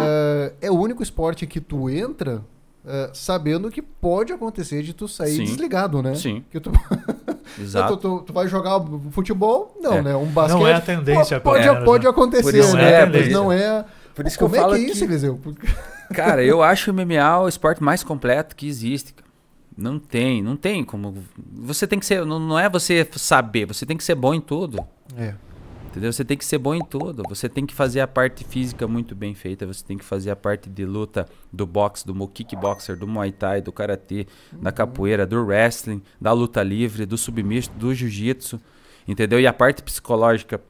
É, é o único esporte que tu entra é, sabendo que pode acontecer de tu sair Sim. desligado, né? Sim. Que tu... Exato. tu, então, tu, tu, vai jogar futebol? Não, é. né? Um basquete. Não é a tendência. pode, né? né? é, pode acontecer, né? não é. Por isso que Como eu é falo é que é isso, que... Eliseu? Cara, eu acho o MMA o esporte mais completo que existe. Não tem, não tem como. Você tem que ser. Não, não é você saber, você tem que ser bom em tudo. É. Entendeu? Você tem que ser bom em tudo. Você tem que fazer a parte física muito bem feita. Você tem que fazer a parte de luta do boxe, do kickboxer, do muay thai, do karatê, uhum. da capoeira, do wrestling, da luta livre, do submisto, do jiu-jitsu. Entendeu? E a parte psicológica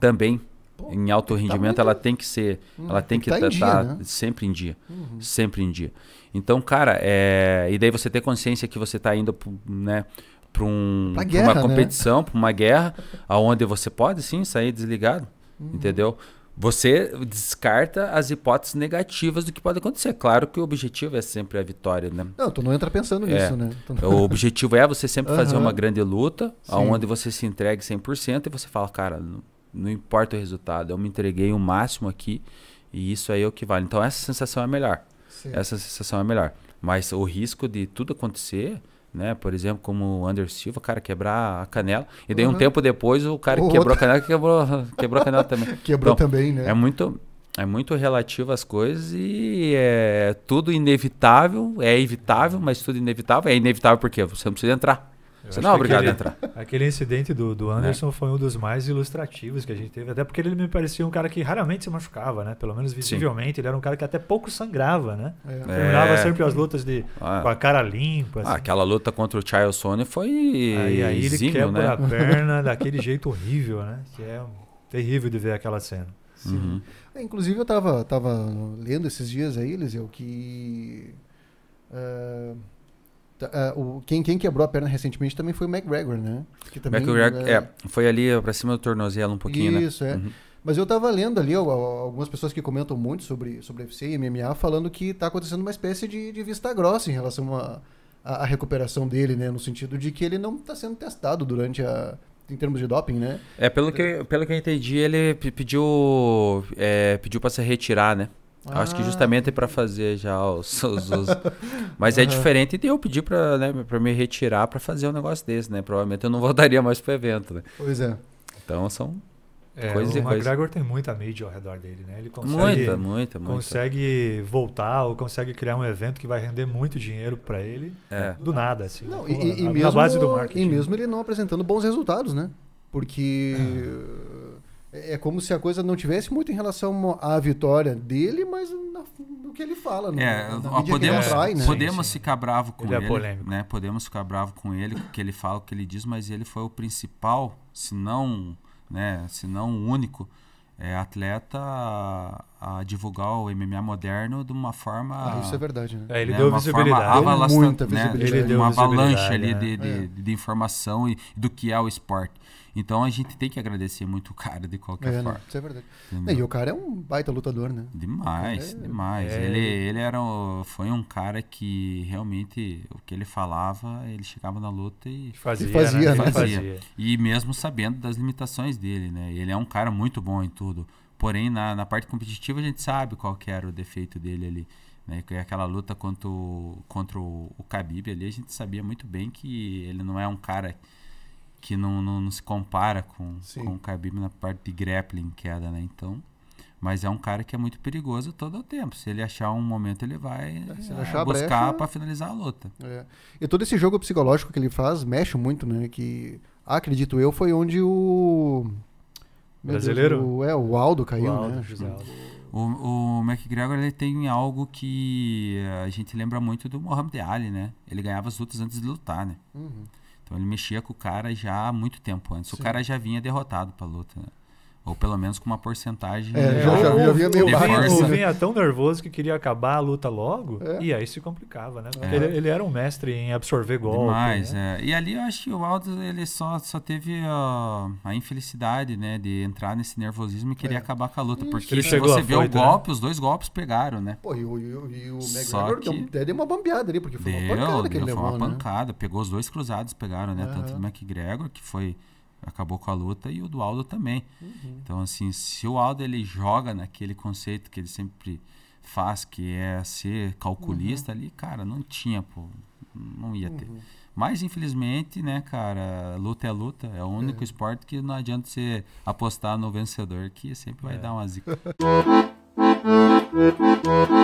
também. Pô, em alto tá rendimento tá muito... ela tem que ser, hum, ela tem que tá estar tá, tá né? sempre em dia, uhum. sempre em dia. Então, cara, é... e daí você ter consciência que você está indo, né, para um, uma competição, né? para uma guerra, né? aonde você pode sim sair desligado, uhum. entendeu? Você descarta as hipóteses negativas do que pode acontecer. Claro que o objetivo é sempre a vitória, né? Não, tu não entra pensando é. nisso, é. né? O objetivo é você sempre uhum. fazer uma grande luta, aonde você se entregue 100% e você fala, cara, não importa o resultado, eu me entreguei o máximo aqui e isso aí é o que vale. Então essa sensação é melhor. Sim. Essa sensação é melhor. Mas o risco de tudo acontecer, né? Por exemplo, como o Anderson Silva, cara, quebrar a canela. E daí uhum. um tempo depois o cara o quebrou outro. a canela quebrou, quebrou a canela também. quebrou então, também, né? É muito, é muito relativo às coisas e é tudo inevitável, é evitável, mas tudo inevitável. É inevitável porque você não precisa entrar. Você não é obrigado aquele, a entrar. Aquele incidente do, do Anderson é. foi um dos mais ilustrativos que a gente teve, até porque ele me parecia um cara que raramente se machucava, né? Pelo menos visivelmente, Sim. ele era um cara que até pouco sangrava, né? É. Terminava é. sempre as lutas de, ah. com a cara limpa. Ah, assim. Ah, aquela luta contra o Charles Sony foi. Aí, aí ele exímio, quebra né? a perna daquele jeito horrível, né? Que é terrível de ver aquela cena. Uhum. É, inclusive, eu estava tava lendo esses dias aí, Eliseu, que. Uh Uh, o, quem, quem, quebrou a perna recentemente também foi o McGregor, né? Que também, McGregor, né? é, foi ali pra cima do tornozelo um pouquinho, né? Isso, né? é. Uhum. Mas eu tava lendo ali algumas pessoas que comentam muito sobre, sobre UFC e MMA falando que tá acontecendo uma espécie de, de vista grossa em relação à a, a, a, recuperação dele, né? No sentido de que ele não tá sendo testado durante a. Em termos de doping, né? É, pelo que, pelo que eu entendi, ele pediu, é, pediu para se retirar, né? Ah. Acho que ah. justamente é para fazer já os. os, os... Mas uhum. é diferente de eu pedir para né, me retirar para fazer um negócio desse, né? Provavelmente eu não voltaria mais o evento, né? Pois é. Então são é, coisas e coisas. O McGregor tem muita mídia ao redor dele, né? Ele consegue, muita, muita, muita. Consegue voltar ou consegue criar um evento que vai render muito dinheiro para ele é. do nada, assim. Não, né? e, na, e mesmo, base do marketing. E mesmo ele não apresentando bons resultados, né? Porque. É é, é como se a coisa não tivesse muito em relação à vitória dele, mas na, no que ele fala. No, né? é, podemos, atrai, né? podemos sim, ficar bravo com ele, é ele é né? Podemos ficar bravo com ele, o que ele fala, o que ele diz, mas ele foi o principal, se não, né, se não o único é, atleta a divulgar o MMA moderno de uma forma. Ah, isso é verdade, né? É, ele né? deu uma visibilidade. Forma avalasta, muita visibilidade. Né? Ele deu né, uma avalanche ali né? de, de, é. de, informação e do que é o esporte. Então a gente tem que agradecer muito o cara de qualquer é, né? forma. Isso é verdade. E o cara é um baita lutador, né? Demais, é, demais. É. Ele, ele era um, foi um cara que realmente o que ele falava, ele chegava na luta e fazia. E fazia, né? fazia. fazia. E mesmo sabendo das limitações dele, né? Ele é um cara muito bom em tudo. Porém, na, na parte competitiva a gente sabe qual que era o defeito dele ali. Né? É aquela luta contra o, contra o, o Khabib ali, a gente sabia muito bem que ele não é um cara que não, não, não se compara com, com o Khabib na parte de grappling queda, né? Então, mas é um cara que é muito perigoso todo o tempo. Se ele achar um momento, ele vai é, é buscar para finalizar a luta. É. E todo esse jogo psicológico que ele faz mexe muito, né? Que acredito eu foi onde o Brasileiro? o, é, o Aldo caiu, o né? Aldo, né? José Aldo. O, o McGregor ele tem algo que eh, a gente lembra muito do Mohamed Ali, né? Ele ganhava as lutas antes de lutar, né? Uhum. Então ele mexia com o cara já há muito tempo antes. Sim. O cara já vinha derrotado pra luta, né? Ou pelo menos com uma porcentagem. É, já, já, já vinha é meio baixo. O vinha é tão nervoso que queria acabar a luta logo, é. e aí se complicava, né? é. ele, ele, era um mestre em absorver golpes Demais, né? é. E ali eu acho que o Aldo ele só, só teve a, a infelicidade, né, de entrar nesse nervosismo e querer é. acabar com a luta. porque se você vê o né? golpe, né? os dois golpes pegaram, né? Pô, e o, e e o McGregor que... deu, deu uma bambeada ali, porque foi deu, uma pancada que ele levou, Foi uma né? pancada, pegou os dois cruzados, pegaram, né? Tanto do McGregor, que foi acabou com a luta e o do Aldo também. Uhum. Então, assim, se o Aldo ele joga naquele conceito que ele sempre faz, que é ser calculista uhum. ali, cara, não tinha, pô, não ia uhum. ter. Mas, infelizmente, né, cara, luta é luta. É o único é. esporte que não adianta você apostar no vencedor, que sempre vai é. dar uma zica.